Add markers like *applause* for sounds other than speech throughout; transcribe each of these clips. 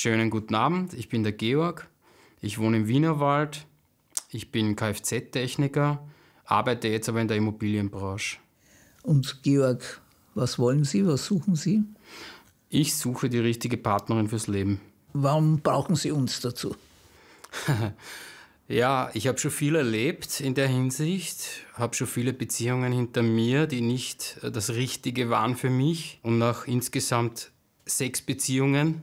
Schönen guten Abend, ich bin der Georg, ich wohne im Wienerwald, ich bin Kfz-Techniker, arbeite jetzt aber in der Immobilienbranche. Und Georg, was wollen Sie, was suchen Sie? Ich suche die richtige Partnerin fürs Leben. Warum brauchen Sie uns dazu? *laughs* ja, ich habe schon viel erlebt in der Hinsicht, habe schon viele Beziehungen hinter mir, die nicht äh, das Richtige waren für mich. Und nach insgesamt sechs Beziehungen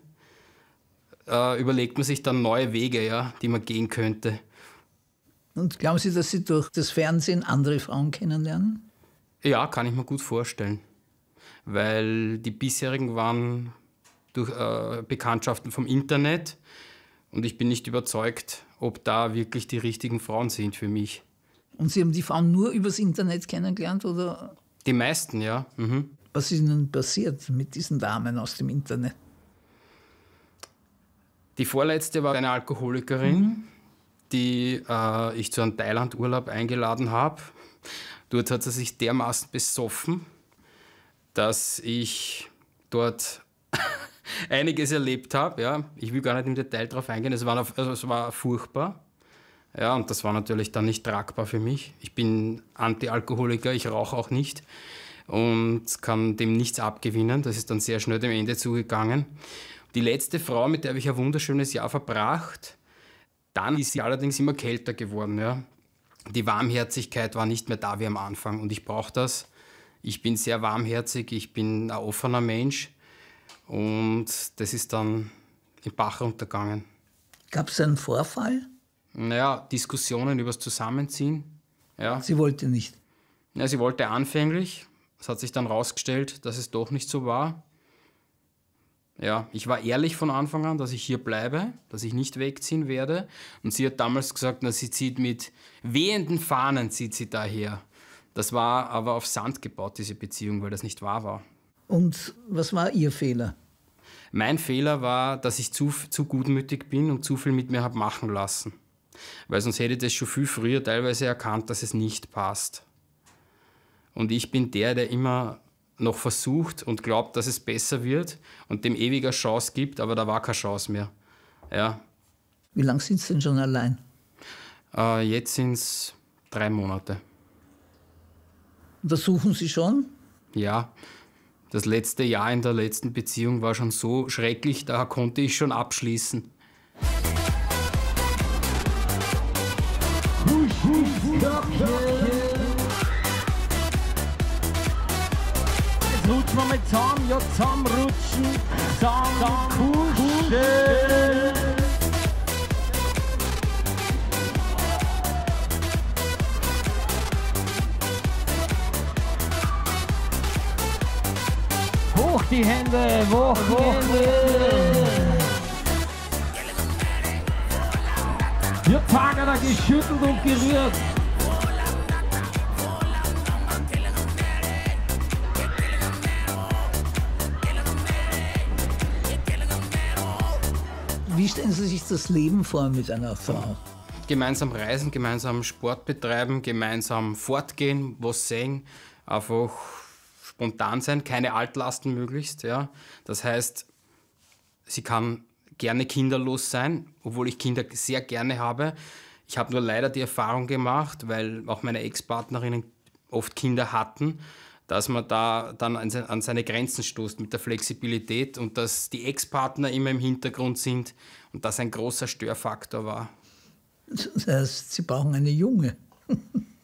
äh, überlegt man sich dann neue Wege, ja, die man gehen könnte. Und glauben Sie, dass Sie durch das Fernsehen andere Frauen kennenlernen? Ja, kann ich mir gut vorstellen. Weil die bisherigen waren durch äh, Bekanntschaften vom Internet und ich bin nicht überzeugt, ob da wirklich die richtigen Frauen sind für mich. Und Sie haben die Frauen nur übers Internet kennengelernt oder? Die meisten, ja. Mhm. Was ist Ihnen passiert mit diesen Damen aus dem Internet? Die vorletzte war eine Alkoholikerin, mhm. die äh, ich zu einem Thailand-Urlaub eingeladen habe. Dort hat sie sich dermaßen besoffen, dass ich dort *laughs* einiges erlebt habe. Ja. Ich will gar nicht im Detail darauf eingehen, es war, also es war furchtbar. Ja, und das war natürlich dann nicht tragbar für mich. Ich bin Anti-Alkoholiker, ich rauche auch nicht und kann dem nichts abgewinnen. Das ist dann sehr schnell dem Ende zugegangen. Die letzte Frau, mit der habe ich ein wunderschönes Jahr verbracht. Dann ist sie allerdings immer kälter geworden. Ja. Die Warmherzigkeit war nicht mehr da wie am Anfang und ich brauche das. Ich bin sehr warmherzig, ich bin ein offener Mensch und das ist dann im Bach runtergegangen. Gab es einen Vorfall? Naja, Diskussionen über das Zusammenziehen. Ja. Sie wollte nicht. Ja, sie wollte anfänglich. Es hat sich dann rausgestellt, dass es doch nicht so war. Ja, ich war ehrlich von Anfang an, dass ich hier bleibe, dass ich nicht wegziehen werde. Und sie hat damals gesagt, na, sie zieht mit wehenden Fahnen zieht sie daher. Das war aber auf Sand gebaut, diese Beziehung, weil das nicht wahr war. Und was war Ihr Fehler? Mein Fehler war, dass ich zu, zu gutmütig bin und zu viel mit mir habe machen lassen. Weil sonst hätte ich das schon viel früher teilweise erkannt, dass es nicht passt. Und ich bin der, der immer noch versucht und glaubt, dass es besser wird und dem ewiger Chance gibt, aber da war keine Chance mehr. Ja. Wie lange sind Sie denn schon allein? Äh, jetzt sind es drei Monate. Das suchen Sie schon? Ja. Das letzte Jahr in der letzten Beziehung war schon so schrecklich, da konnte ich schon abschließen. Push, push, push, mit momentan, ja rutschen, zusammenrutschen, zusammenkuscheln. Hoch die Hände, hoch, hoch, hoch Hände. Wird Tagerer geschüttelt und gerührt. Wie stellen Sie sich das Leben vor mit einer Frau? Gemeinsam reisen, gemeinsam Sport betreiben, gemeinsam fortgehen, was sehen, einfach spontan sein, keine Altlasten möglichst. Ja. Das heißt, sie kann gerne kinderlos sein, obwohl ich Kinder sehr gerne habe. Ich habe nur leider die Erfahrung gemacht, weil auch meine Ex-Partnerinnen oft Kinder hatten, dass man da dann an seine Grenzen stoßt mit der Flexibilität und dass die Ex-Partner immer im Hintergrund sind und das ein großer Störfaktor war. Das heißt, Sie brauchen eine junge.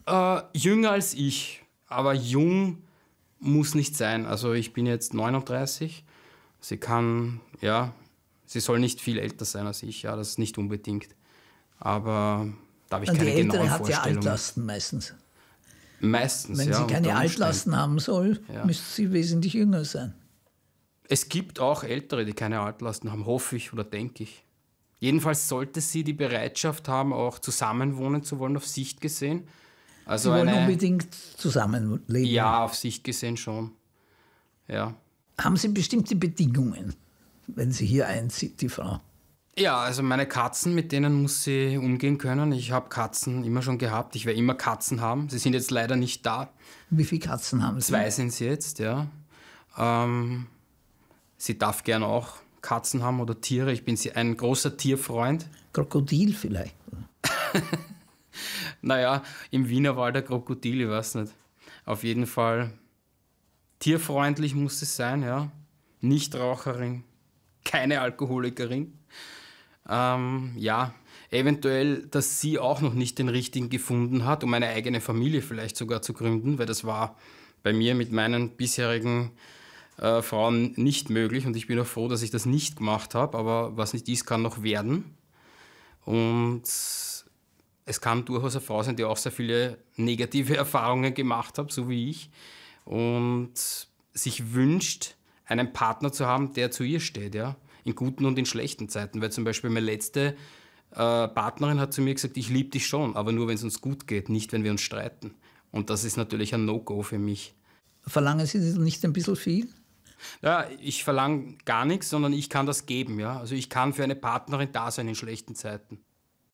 äh, jünger als ich, aber jung muss nicht sein. Also ich bin jetzt 39. Sie kann, ja, sie soll nicht viel älter sein als ich, ja, das ist nicht unbedingt. Aber da habe ich also keine die Ältere hat Ja Altlasten meistens. Meistens, Wenn ja, sie keine Altlasten haben soll, ja. müsste sie wesentlich jünger sein. Es gibt auch Ältere, die keine Altlasten haben, hoffe ich oder denke ich. Jedenfalls sollte sie die Bereitschaft haben, auch zusammenwohnen zu wollen, auf Sicht gesehen. Also sie wollen eine, unbedingt zusammenleben. Ja, auf Sicht gesehen schon. Ja. Haben Sie bestimmte Bedingungen, wenn sie hier einzieht, die Frau? Ja, also meine Katzen, mit denen muss sie umgehen können. Ich habe Katzen immer schon gehabt. Ich werde immer Katzen haben. Sie sind jetzt leider nicht da. Wie viele Katzen haben Sie? Zwei sind sie jetzt, ja. Ähm, sie darf gerne auch Katzen haben oder Tiere. Ich bin sie ein großer Tierfreund. Krokodil vielleicht. *laughs* naja, im Wiener Wienerwald der Krokodil, ich weiß nicht. Auf jeden Fall tierfreundlich muss es sein, ja. Nichtraucherin, keine Alkoholikerin. Ähm, ja, eventuell, dass sie auch noch nicht den richtigen gefunden hat, um eine eigene Familie vielleicht sogar zu gründen, weil das war bei mir mit meinen bisherigen äh, Frauen nicht möglich und ich bin auch froh, dass ich das nicht gemacht habe, aber was nicht ist, kann noch werden. Und es kann durchaus eine Frau sein, die auch sehr viele negative *laughs* Erfahrungen gemacht hat, so wie ich, und sich wünscht, einen Partner zu haben, der zu ihr steht, ja in guten und in schlechten Zeiten. Weil zum Beispiel meine letzte äh, Partnerin hat zu mir gesagt, ich liebe dich schon, aber nur, wenn es uns gut geht, nicht, wenn wir uns streiten. Und das ist natürlich ein No-Go für mich. Verlangen Sie nicht ein bisschen viel? Ja, ich verlange gar nichts, sondern ich kann das geben. Ja? Also ich kann für eine Partnerin da sein in schlechten Zeiten.